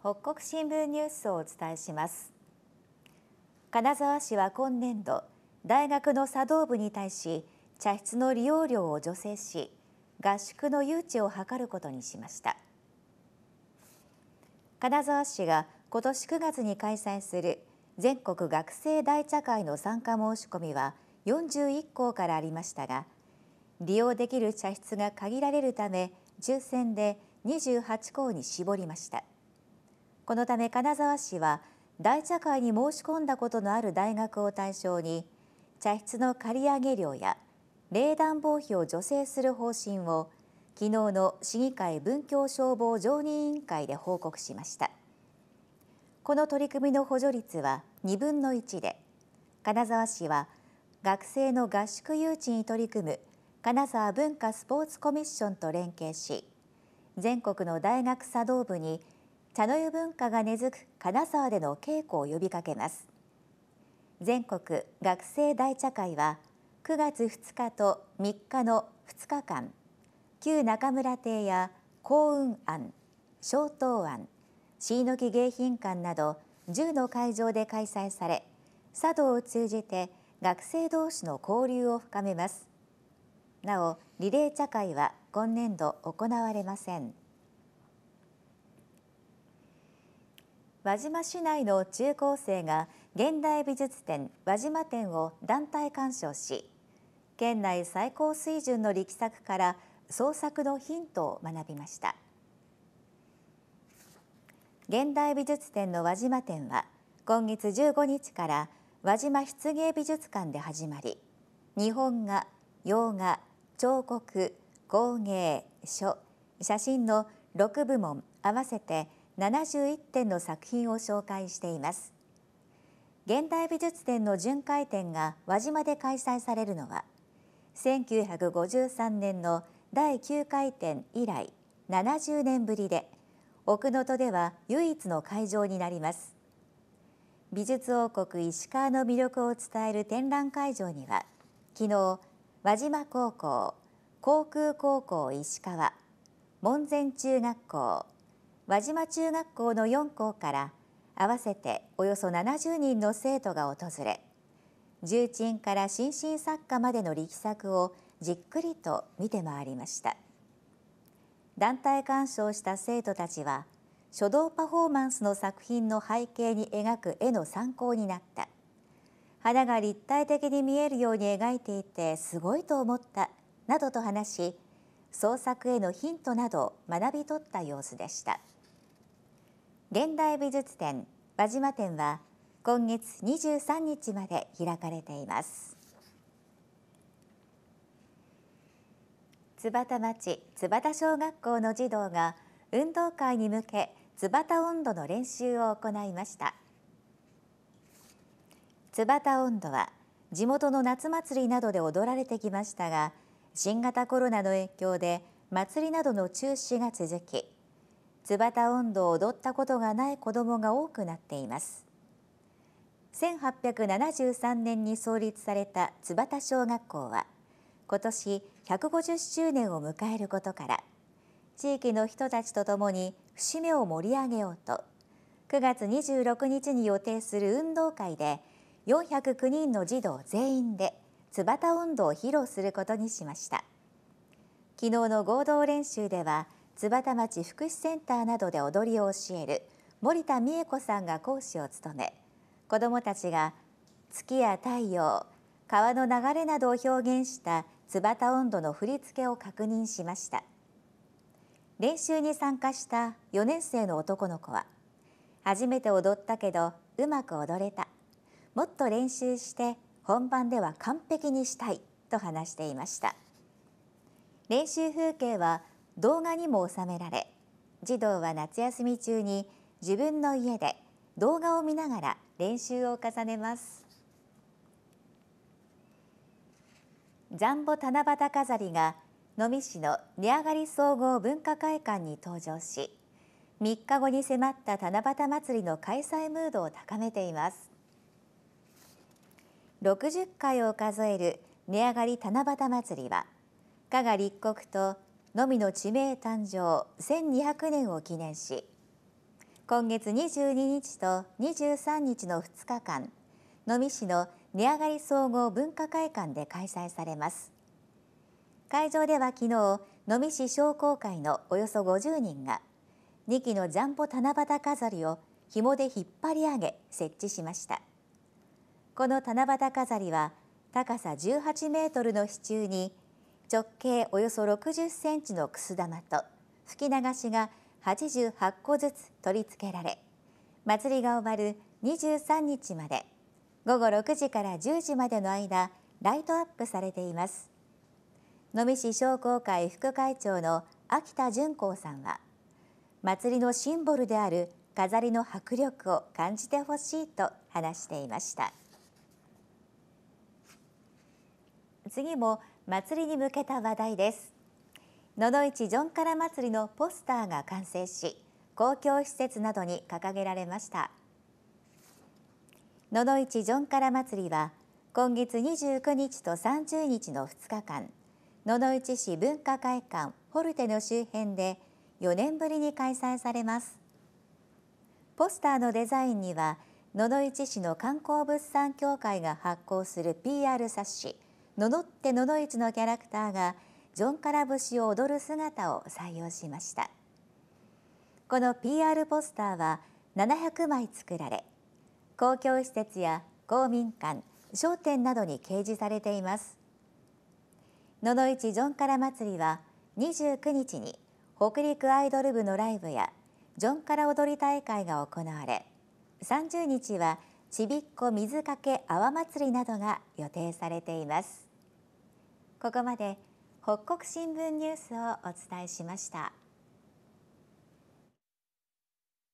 北国新聞ニュースをお伝えします金沢市は今年度大学の茶道部に対し茶室の利用料を助成し合宿の誘致を図ることにしました金沢市が今年9月に開催する全国学生大茶会の参加申し込みは41校からありましたが利用できる茶室が限られるため抽選で28校に絞りました。このため金沢市は大茶会に申し込んだことのある大学を対象に茶室の借り上げ料や冷暖房費を助成する方針を昨日の市議会文教消防常任委員会で報告しましたこの取り組みの補助率は2分の1で金沢市は学生の合宿誘致に取り組む金沢文化スポーツコミッションと連携し全国の大学茶道部に茶の湯文化が根付く金沢での稽古を呼びかけます全国学生大茶会は9月2日と3日の2日間旧中村邸や幸運庵小東庵椎の木迎賓館など10の会場で開催され茶道を通じて学生同士の交流を深めますなおリレー茶会は今年度行われません輪島市内の中高生が現代美術展輪島展を団体鑑賞し県内最高水準の力作から創作のヒントを学びました現代美術展の輪島展は今月15日から輪島出芸美術館で始まり日本画洋画彫刻工芸書写真の6部門合わせて71点の作品を紹介しています現代美術展の巡回展が輪島で開催されるのは1953年の第9回展以来70年ぶりで奥能登では唯一の会場になります美術王国石川の魅力を伝える展覧会場には昨日輪島高校航空高校石川門前中学校輪島中学校の4校から合わせておよそ70人の生徒が訪れ重鎮から新進作家までの力作をじっくりと見て回りました団体鑑賞した生徒たちは書道パフォーマンスの作品の背景に描く絵の参考になった花が立体的に見えるように描いていてすごいと思ったなどと話し創作へのヒントなど学び取った様子でした。現代美術展輪島展は今月23日まで開かれています津幡町津幡小学校の児童が運動会に向け津幡温度の練習を行いました津幡温度は地元の夏祭りなどで踊られてきましたが新型コロナの影響で祭りなどの中止が続き津音頭を踊ったことがない子どもが多くなっています1873年に創立された津端小学校は今年150周年を迎えることから地域の人たちとともに節目を盛り上げようと9月26日に予定する運動会で409人の児童全員で津端音頭を披露することにしました昨日の合同練習では津幡町福祉センターなどで踊りを教える森田美恵子さんが講師を務め子どもたちが月や太陽川の流れなどを表現した津幡温度の振り付けを確認しました練習に参加した4年生の男の子は初めて踊ったけどうまく踊れたもっと練習して本番では完璧にしたいと話していました練習風景は動画にも収められ児童は夏休み中に自分の家で動画を見ながら練習を重ねますジャンボ七夕飾りが能美市の値上がり総合文化会館に登場し3日後に迫った七夕祭りの開催ムードを高めています60回を数える値上がり七夕祭りは加賀立国とのみの地名誕生1200年を記念し今月22日と23日の2日間能美市の値上がり総合文化会館で開催されます会場では昨日能美市商工会のおよそ50人が2基のジャンボ七夕飾りを紐で引っ張り上げ設置しましたこの七夕飾りは高さ18メートルの支柱に直径およそ60センチのくす玉と吹き流しが88個ずつ取り付けられ祭りが終わる23日まで午後6時から10時までの間ライトアップされています能美市商工会副会長の秋田純光さんは祭りのシンボルである飾りの迫力を感じてほしいと話していました次も祭りに向けた話題です野々市ジョンカラ祭りのポスターが完成し公共施設などに掲げられました野々市ジョンカラ祭りは今月29日と30日の2日間野々市市文化会館ホルテの周辺で4年ぶりに開催されますポスターのデザインには野々市市の観光物産協会が発行する PR 冊子ののってののいちのキャラクターがジョンカラ節を踊る姿を採用しましたこの PR ポスターは700枚作られ公共施設や公民館商店などに掲示されていますののいちジョンカラ祭りは29日に北陸アイドル部のライブやジョンカラ踊り大会が行われ30日はちびっこ水かけ泡祭りなどが予定されていますここまで北国新聞ニュースをお伝えしました。